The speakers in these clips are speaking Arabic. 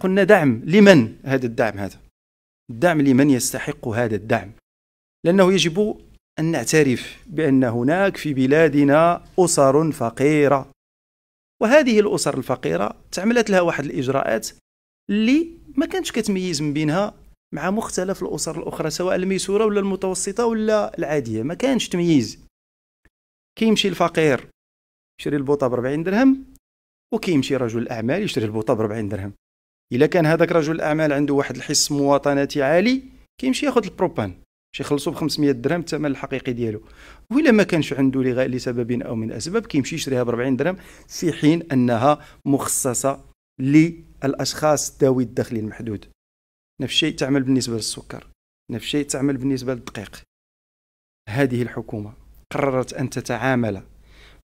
قلنا دعم لمن هذا الدعم هذا الدعم لمن يستحق هذا الدعم لأنه يجب أن نعترف بأن هناك في بلادنا أسر فقيرة وهذه الأسر الفقيرة تعملت لها واحد الإجراءات اللي ما كانتش كتميز من بينها مع مختلف الأسر الأخرى سواء الميسورة ولا المتوسطة ولا العادية ما كانش تمييز كيمشي الفقير يشري البوطه ب 40 درهم وكيمشي رجل الاعمال يشري البوطه ب 40 درهم الا كان هذاك رجل الاعمال عنده واحد الحس مواطناتي عالي كيمشي ياخذ البروبان باش يخلصوا ب 500 درهم الثمن الحقيقي ديالو وإلا ما كانش عنده لغاء لسبب او من اسباب كيمشي يشريها ب 40 درهم في حين انها مخصصه للاشخاص ذوي الدخل المحدود نفس الشيء تعمل بالنسبه للسكر نفس الشيء تعمل بالنسبه للدقيق هذه الحكومه قررت ان تتعامل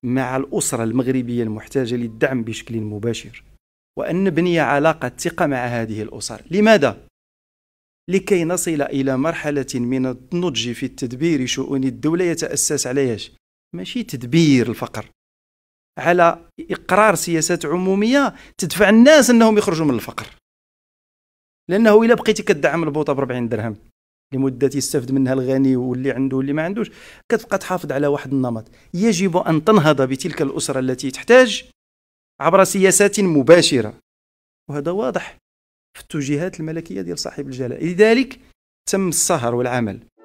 مع الأسرة المغربية المحتاجة للدعم بشكل مباشر وأن نبني علاقة ثقة مع هذه الأسر لماذا؟ لكي نصل إلى مرحلة من النضج في التدبير شؤون الدولة يتأسس على ماشي تدبير الفقر على إقرار سياسات عمومية تدفع الناس أنهم يخرجوا من الفقر لأنه إلا بقيتي كدعم البوطة ب 40 درهم لمده يستفد منها الغني واللي عنده واللي ما عندوش كتبقى تحافظ على واحد النمط يجب ان تنهض بتلك الاسره التي تحتاج عبر سياسات مباشره وهذا واضح في التوجيهات الملكيه ديال صاحب الجلاله لذلك تم السهر والعمل